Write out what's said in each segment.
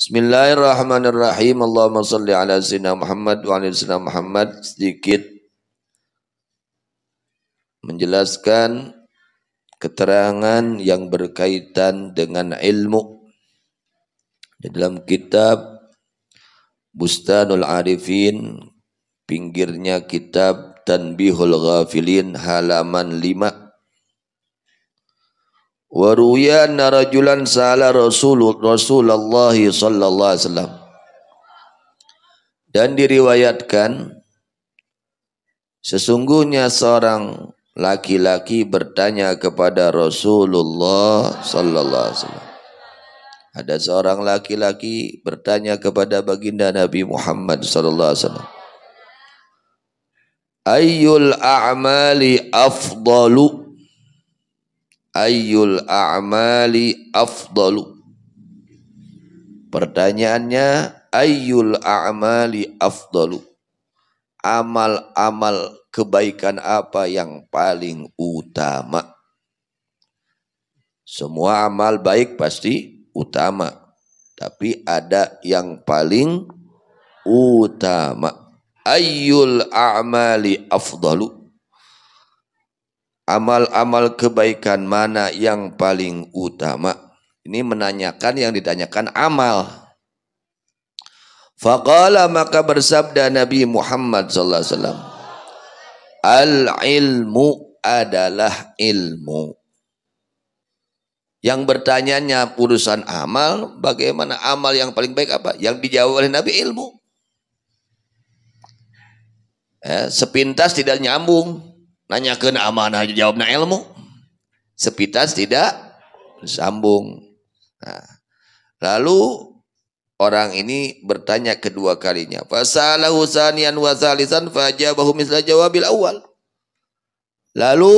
Bismillahirrahmanirrahim. Allahumma salli ala sayyidina Muhammad wa ala sayyidina Muhammad. Sedikit menjelaskan keterangan yang berkaitan dengan ilmu. Di dalam kitab Bustanul Arifin, pinggirnya kitab Tanbihul Ghafilin halaman 5 Wa ruya anna rajulan sa'ala Rasulullah Rasulullah sallallahu alaihi wasallam. Dan diriwayatkan sesungguhnya seorang laki-laki bertanya kepada Rasulullah sallallahu alaihi wasallam. Ada seorang laki-laki bertanya kepada baginda Nabi Muhammad sallallahu alaihi wasallam. Ayyul a'mali afdalu ayyul a'mali afdalu Pertanyaannya ayyul a'mali afdalu Amal-amal kebaikan apa yang paling utama Semua amal baik pasti utama tapi ada yang paling utama ayyul a'mali afdalu amal-amal kebaikan mana yang paling utama? Ini menanyakan yang ditanyakan amal. Faqala maka bersabda Nabi Muhammad sallallahu alaihi wasallam. Al ilmu adalah ilmu. Yang bertanyanya urusan amal, bagaimana amal yang paling baik apa? Yang dijawab oleh Nabi ilmu. Eh, sepintas tidak nyambung nanya ke amanah na ilmu sepitas tidak sambung nah, lalu orang ini bertanya kedua kalinya fasalahu sanian wa salisan fajabahu misla jawabil awal lalu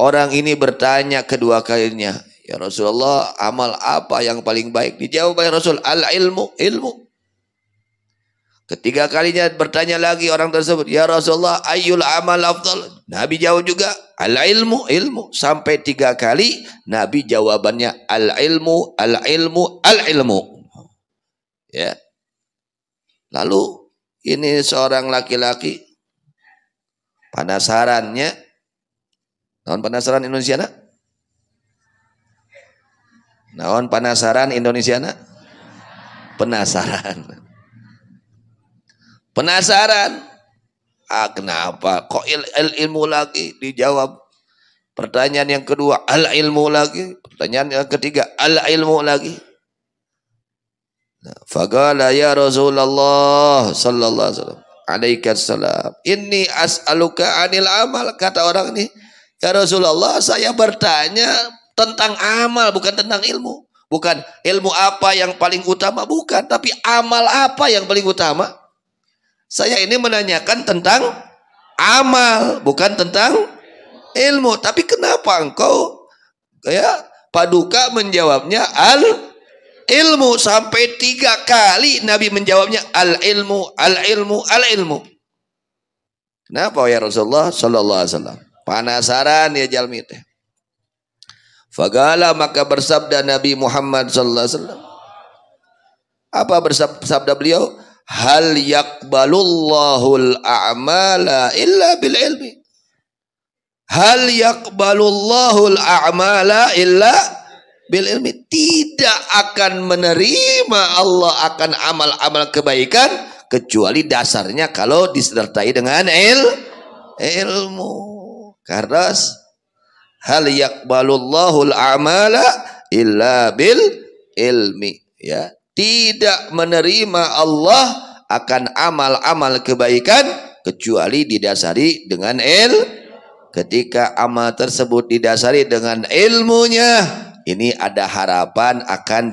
orang ini bertanya kedua kalinya ya Rasulullah amal apa yang paling baik dijawab oleh Rasul al ilmu ilmu Ketiga kalinya bertanya lagi orang tersebut, "Ya Rasulullah, ayyul amal afdal?" Nabi jawab juga, "Al ilmu, ilmu." Sampai tiga kali Nabi jawabannya al ilmu, al ilmu, al ilmu. Ya. Lalu ini seorang laki-laki penasarannya tahun penasaran Indonesia nak? Nah, penasaran Indonesia nak? Penasaran. Penasaran? Ah, kenapa? Kok il, il ilmu lagi? Dijawab. Pertanyaan yang kedua, al ilmu lagi. Pertanyaan yang ketiga, al ilmu lagi. Nah, Fagala ya Rasulullah sallallahu alaihi wasallam. Alaikas salam. Ini as'aluka anil amal kata orang ini. Ya Rasulullah, saya bertanya tentang amal bukan tentang ilmu. Bukan ilmu apa yang paling utama bukan, tapi amal apa yang paling utama? Saya ini menanyakan tentang amal, bukan tentang ilmu. Tapi kenapa engkau ya paduka menjawabnya al ilmu sampai tiga kali Nabi menjawabnya al ilmu, al ilmu, al ilmu. Kenapa ya Rasulullah Sallallahu Alaihi Wasallam? Penasaran ya Jalmit. Fagala maka bersabda Nabi Muhammad Sallallahu Alaihi Wasallam. Apa bersabda beliau? hal yakbalullahul a'mala illa bil ilmi hal yakbalullahul a'mala illa bil ilmi tidak akan menerima Allah akan amal-amal kebaikan kecuali dasarnya kalau disertai dengan il ilmu karena hal yakbalullahul a'mala illa bil ilmi ya tidak menerima Allah akan amal-amal kebaikan kecuali didasari dengan il ketika amal tersebut didasari dengan ilmunya ini ada harapan akan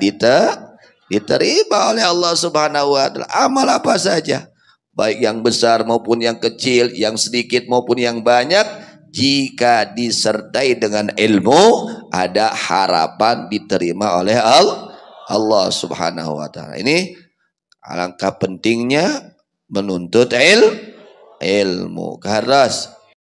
diterima oleh Allah Subhanahu wa taala amal apa saja baik yang besar maupun yang kecil yang sedikit maupun yang banyak jika disertai dengan ilmu ada harapan diterima oleh Allah Allah Subhanahu wa taala. Ini alangkah pentingnya menuntut il ilmu. Keras